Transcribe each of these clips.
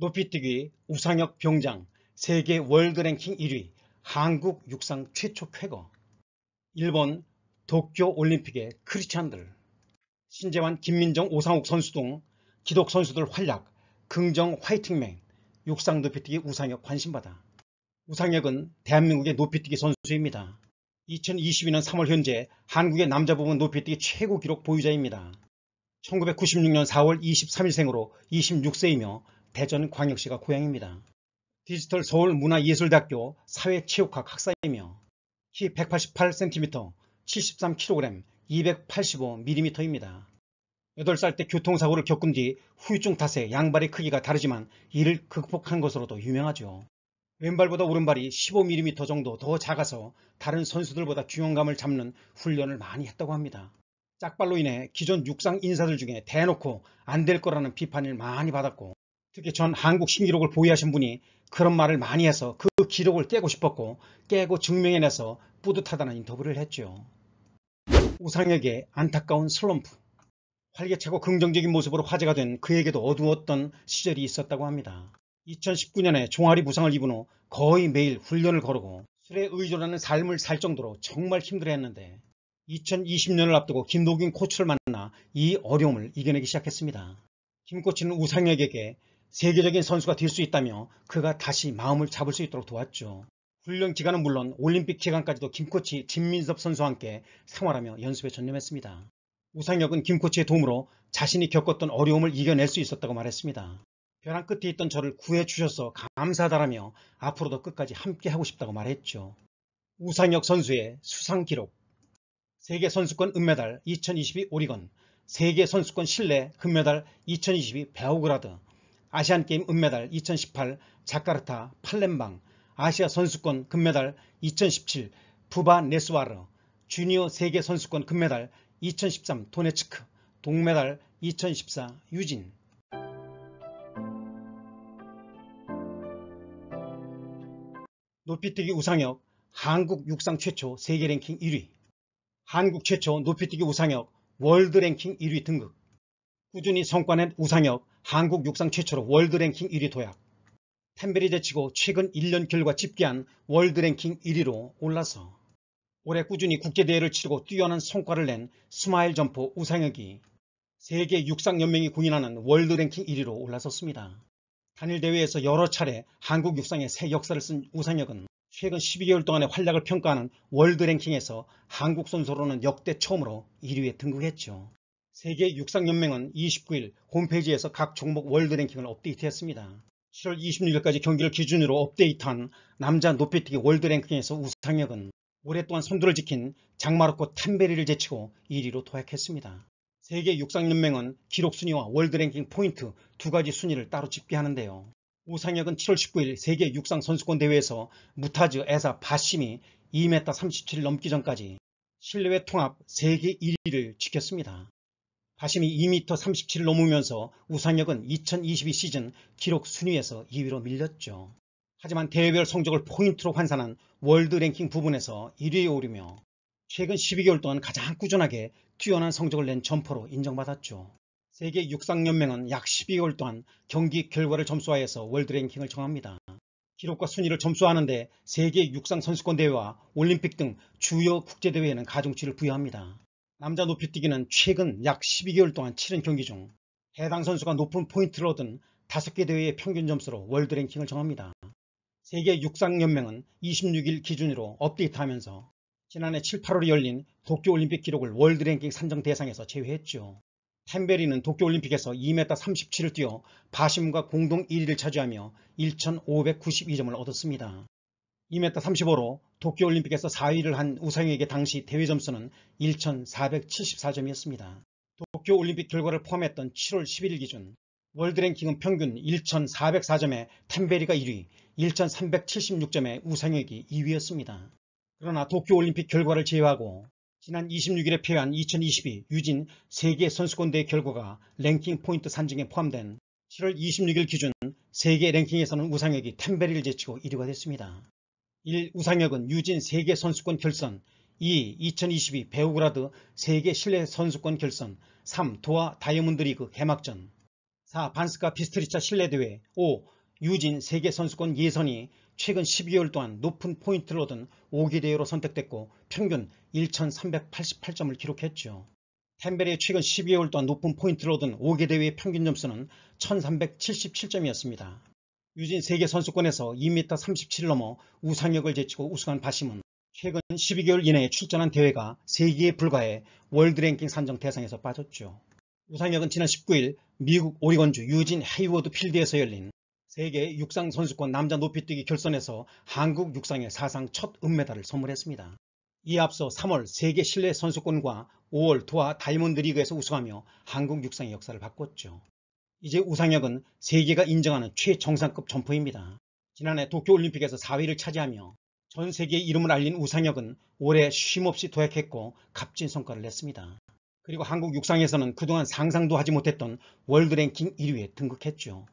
높이뛰기 우상혁 병장 세계 월드랭킹 1위 한국 육상 최초 쾌거 일본 도쿄올림픽의 크리스찬들 신재환, 김민정, 오상욱 선수 등 기독 선수들 활약 긍정 화이팅맨 육상 높이뛰기 우상혁 관심받아 우상혁은 대한민국의 높이뛰기 선수입니다. 2022년 3월 현재 한국의 남자 부분 높이뛰기 최고 기록 보유자입니다. 1996년 4월 23일생으로 26세이며 대전광역시가 고향입니다. 디지털 서울문화예술대학교 사회체육학 학사이며 키 188cm, 73kg, 285mm입니다. 8살 때 교통사고를 겪은 뒤 후유증 탓에 양발의 크기가 다르지만 이를 극복한 것으로도 유명하죠. 왼발보다 오른발이 15mm 정도 더 작아서 다른 선수들보다 균형감을 잡는 훈련을 많이 했다고 합니다. 짝발로 인해 기존 육상 인사들 중에 대놓고 안 될 거라는 비판을 많이 받았고 특히 전 한국 신기록을 보유하신 분이 그런 말을 많이 해서 그 기록을 깨고 싶었고 깨고 증명해내서 뿌듯하다는 인터뷰를 했죠. 우상혁의 안타까운 슬럼프, 활기차고 긍정적인 모습으로 화제가 된 그에게도 어두웠던 시절이 있었다고 합니다. 2019년에 종아리 부상을 입은 후 거의 매일 훈련을 거르고 술에 의존하는 삶을 살 정도로 정말 힘들어했는데 2020년을 앞두고 김도균 코치를 만나 이 어려움을 이겨내기 시작했습니다. 김 코치는 우상혁에게 세계적인 선수가 될 수 있다며 그가 다시 마음을 잡을 수 있도록 도왔죠. 훈련 기간은 물론 올림픽 기간까지도 김코치 진민섭 선수와 함께 생활하며 연습에 전념했습니다. 우상혁은 김코치의 도움으로 자신이 겪었던 어려움을 이겨낼 수 있었다고 말했습니다. 벼랑 끝에 있던 저를 구해주셔서 감사하다라며 앞으로도 끝까지 함께하고 싶다고 말했죠. 우상혁 선수의 수상 기록 세계선수권 은메달 2022 오리건 세계선수권 실내 금메달 2022 베오그라드 아시안게임 은메달 2018 자카르타 팔렘방 아시아 선수권 금메달 2017 부바 네스와르 주니어 세계 선수권 금메달 2013 도네츠크 동메달 2014 유진 높이뛰기 우상혁 한국 육상 최초 세계 랭킹 1위 한국 최초 높이뛰기 우상혁 월드 랭킹 1위 등극 꾸준히 성과낸 우상혁 한국 육상 최초로 월드랭킹 1위 도약, 템베리 제치고 최근 1년 결과 집계한 월드랭킹 1위로 올라서 올해 꾸준히 국제대회를 치르고 뛰어난 성과를 낸 스마일 점퍼 우상혁이 세계 육상연맹이 공인하는 월드랭킹 1위로 올라섰습니다. 단일 대회에서 여러 차례 한국 육상의 새 역사를 쓴 우상혁은 최근 12개월 동안의 활약을 평가하는 월드랭킹에서 한국 선수로는 역대 처음으로 1위에 등극했죠. 세계 육상연맹은 29일 홈페이지에서 각 종목 월드랭킹을 업데이트했습니다. 7월 26일까지 경기를 기준으로 업데이트한 남자 높이뛰기 월드랭킹에서 우상혁은 오랫동안 선두를 지킨 장마르코 탄베리를 제치고 1위로 도약했습니다. 세계 육상연맹은 기록순위와 월드랭킹 포인트 두 가지 순위를 따로 집계하는데요. 우상혁은 7월 19일 세계 육상선수권 대회에서 무타즈 에사 바심이 2m 37을 넘기 전까지 실내외 통합 세계 1위를 지켰습니다. 가심이 2m 37을 넘으면서 우상혁은 2022 시즌 기록 순위에서 2위로 밀렸죠. 하지만 대회별 성적을 포인트로 환산한 월드 랭킹 부분에서 1위에 오르며 최근 12개월 동안 가장 꾸준하게 뛰어난 성적을 낸 점퍼로 인정받았죠. 세계 육상연맹은 약 12개월 동안 경기 결과를 점수화해서 월드 랭킹을 정합니다. 기록과 순위를 점수하는데 세계 육상 선수권 대회와 올림픽 등 주요 국제 대회에는 가중치를 부여합니다. 남자 높이뛰기는 최근 약 12개월 동안 치른 경기 중 해당 선수가 높은 포인트를 얻은 5개 대회의 평균 점수로 월드랭킹을 정합니다. 세계 육상연맹은 26일 기준으로 업데이트하면서 지난해 7, 8월에 열린 도쿄올림픽 기록을 월드랭킹 산정 대상에서 제외했죠. 템베리는 도쿄올림픽에서 2m 37을 뛰어 바심과 공동 1위를 차지하며 1,592점을 얻었습니다. 2m 35로 도쿄올림픽에서 4위를 한 우상에게 당시 대회 점수는 1474점이었습니다. 도쿄올림픽 결과를 포함했던 7월 11일 기준 월드랭킹은 평균 1404점에 템베리가 1위, 1376점에 우상혁이 2위였습니다. 그러나 도쿄올림픽 결과를 제외하고 지난 26일에 폐회한 2022 유진 세계선수권대회 결과가 랭킹 포인트 산정에 포함된 7월 26일 기준 세계 랭킹에서는 우상혁이 템베리를 제치고 1위가 됐습니다. 1. 우상혁은 유진 세계 선수권 결선 2. 2022 배우그라드 세계 실내 선수권 결선 3. 도하 다이아몬드 리그 개막전 4. 반스카 비스트리차 실내대회 5. 유진 세계 선수권 예선이 최근 12개월 동안 높은 포인트를 얻은 5기 대회로 선택됐고 평균 1388점을 기록했죠. 템베리의 최근 12개월 동안 높은 포인트를 얻은 5개 대회의 평균 점수는 1377점이었습니다. 유진 세계 선수권에서 2m37 을 넘어 우상혁을 제치고 우승한 바심은 최근 12개월 이내에 출전한 대회가 3개에 불과해 월드랭킹 산정 대상에서 빠졌죠. 우상혁은 지난 19일 미국 오리건주 유진 헤이워드 필드에서 열린 세계 육상 선수권 남자 높이뛰기 결선에서 한국 육상의 사상 첫 은메달을 선물했습니다. 이에 앞서 3월 세계 실내 선수권과 5월 도하 다이몬드 리그에서 우승하며 한국 육상의 역사를 바꿨죠. 이제 우상혁은 세계가 인정하는 최정상급 점포입니다. 지난해 도쿄올림픽에서 4위를 차지하며 전 세계의 이름을 알린 우상혁은 올해 쉼없이 도약했고 값진 성과를 냈습니다. 그리고 한국 육상에서는 그동안 상상도 하지 못했던 월드랭킹 1위에 등극했죠.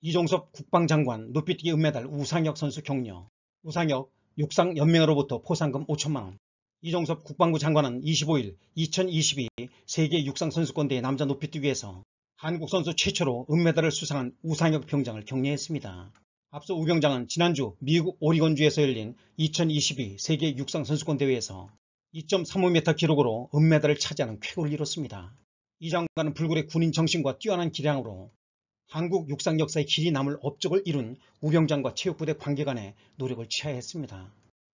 이종섭 국방장관 높이뛰기 은메달 우상혁 선수 격려 우상혁 육상연맹으로부터 포상금 5천만원 이종섭 국방부 장관은 25일 2022 세계 육상선수권대회 남자 높이뛰기에서 한국 선수 최초로 은메달을 수상한 우상혁 병장을 격려했습니다. 앞서 우 병장은 지난주 미국 오리건주에서 열린 2022 세계 육상선수권 대회에서 2.35m 기록으로 은메달을 차지하는 쾌거를 이뤘습니다. 이 장관은 불굴의 군인 정신과 뛰어난 기량으로 한국 육상 역사의 길이 남을 업적을 이룬 우병장과 체육부대 관계 간의 노력을 취하했습니다.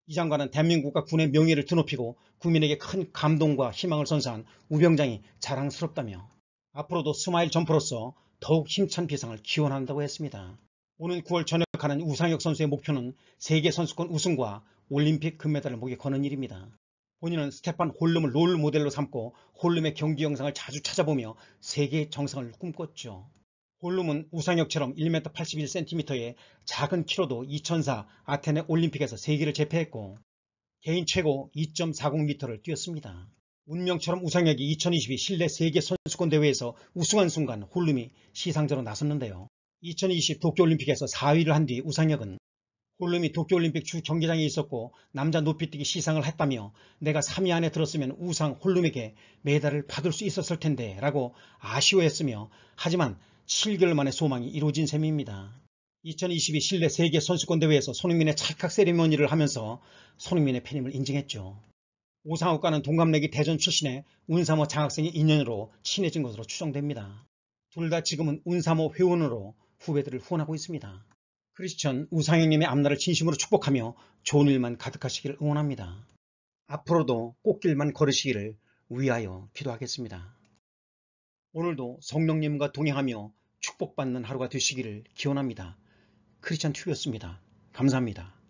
이 장관은 대한민국과 군의 명예를 드높이고 국민에게 큰 감동과 희망을 선사한 우병장이 자랑스럽다며 앞으로도 스마일 점프로서 더욱 힘찬 비상을 기원한다고 했습니다. 오는 9월 전역하는 우상혁 선수의 목표는 세계선수권 우승과 올림픽 금메달을 목에 거는 일입니다. 본인은 스테판 홀름을 롤 모델로 삼고 홀름의 경기 영상을 자주 찾아보며 세계 정상을 꿈꿨죠. 홀름은 우상혁처럼 1m 81cm의 작은 키로도 2004 아테네 올림픽에서 세계를 제패했고 개인 최고 2.40m를 뛰었습니다. 운명처럼 우상혁이 2022 실내 세계 선수권 대회에서 우승한 순간 홀름이 시상자로 나섰는데요. 2020 도쿄올림픽에서 4위를 한 뒤 우상혁은 홀름이 도쿄올림픽 주 경기장에 있었고 남자 높이뛰기 시상을 했다며 내가 3위 안에 들었으면 우상 홀름에게 메달을 받을 수 있었을 텐데 라고 아쉬워했으며 하지만 7개월 만에 소망이 이루어진 셈입니다. 2022 실내 세계 선수권 대회에서 손흥민의 찰칵 세리머니를 하면서 손흥민의 팬임을 인증했죠. 오상욱과는 동갑내기 대전 출신의 운삼호 장학생의 인연으로 친해진 것으로 추정됩니다. 둘 다 지금은 운삼호 회원으로 후배들을 후원하고 있습니다. 크리스천 우상혁님의 앞날을 진심으로 축복하며 좋은 일만 가득하시기를 응원합니다. 앞으로도 꽃길만 걸으시기를 위하여 기도하겠습니다. 오늘도 성령님과 동행하며 축복받는 하루가 되시기를 기원합니다. 크리스천 튜브였습니다. 감사합니다.